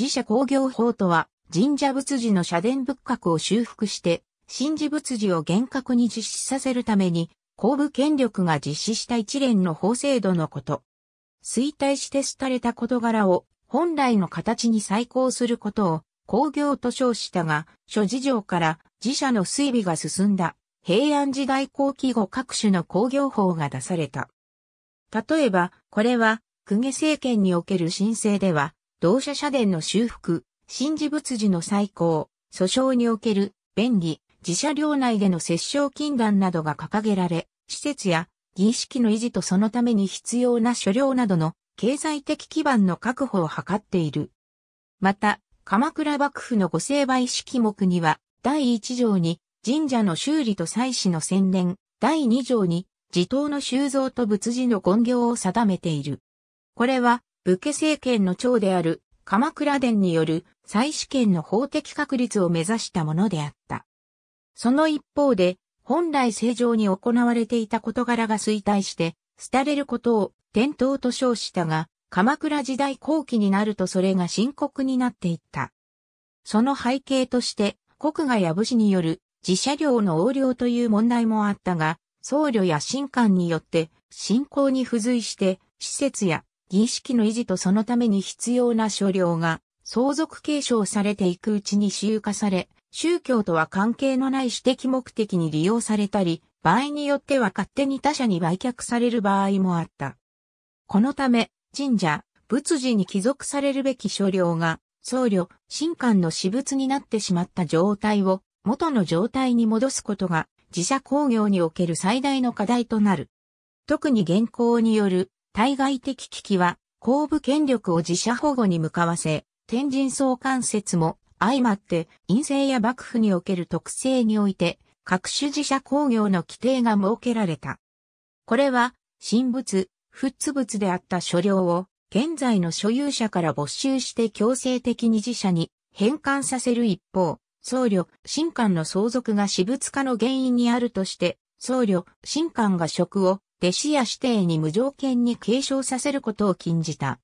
寺社工業法とは、神社仏寺の社殿仏閣を修復して、神事仏寺を厳格に実施させるために、公部権力が実施した一連の法制度のこと。衰退して廃れた事柄を本来の形に再興することを工業と称したが、諸事情から自社の水備が進んだ平安時代後期後各種の工業法が出された。例えば、これは、公家政権における申請では、同社社殿の修復、新事物時の再興、訴訟における便利、自社領内での接傷禁断などが掲げられ、施設や儀式の維持とそのために必要な所領などの経済的基盤の確保を図っている。また、鎌倉幕府の御成敗式目には、第一条に神社の修理と祭祀の宣伝、第二条に地頭の修造と仏事の権行を定めている。これは武家政権の長である鎌倉殿による再試験の法的確立を目指したものであった。その一方で、本来正常に行われていた事柄が衰退して、廃れることを伝統と称したが、鎌倉時代後期になるとそれが深刻になっていった。その背景として、国外や武士による自社領の横領という問題もあったが、僧侶や神官によって信仰に付随して施設や儀式の維持とそのために必要な所領が相続継承されていくうちに私有化され、宗教とは関係のない私的目的に利用されたり、場合によっては勝手に他者に売却される場合もあった。このため、神社、仏寺に帰属されるべき所領が、僧侶、神官の私物になってしまった状態を元の状態に戻すことが自社工業における最大の課題となる。特に現行による対外的危機は、後部権力を自社保護に向かわせ、天神相関説も相まって陰性や幕府における特性において各種自社工業の規定が設けられた。これは神仏、仏物であった所領を現在の所有者から没収して強制的に自社に返還させる一方、僧侶、神官の相続が私物化の原因にあるとして、僧侶、神官が職を弟子や師弟に無条件に継承させることを禁じた。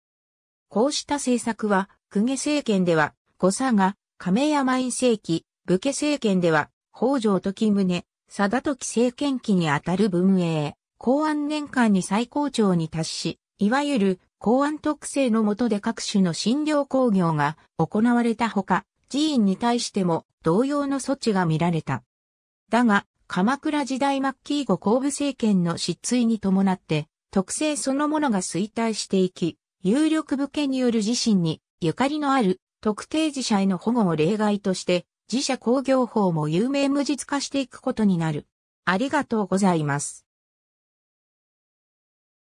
こうした政策は、公家政権では、誤佐が、亀山院政期、武家政権では、北条時宗、貞時政権期にあたる文営、公安年間に最高潮に達し、いわゆる公安特性の下で各種の診療工業が行われたほか、寺院に対しても同様の措置が見られた。だが、鎌倉時代末期以後後部政権の失墜に伴って、特性そのものが衰退していき、有力武家による自身に、ゆかりのある特定自社への保護を例外として、自社工業法も有名無実化していくことになる。ありがとうございます。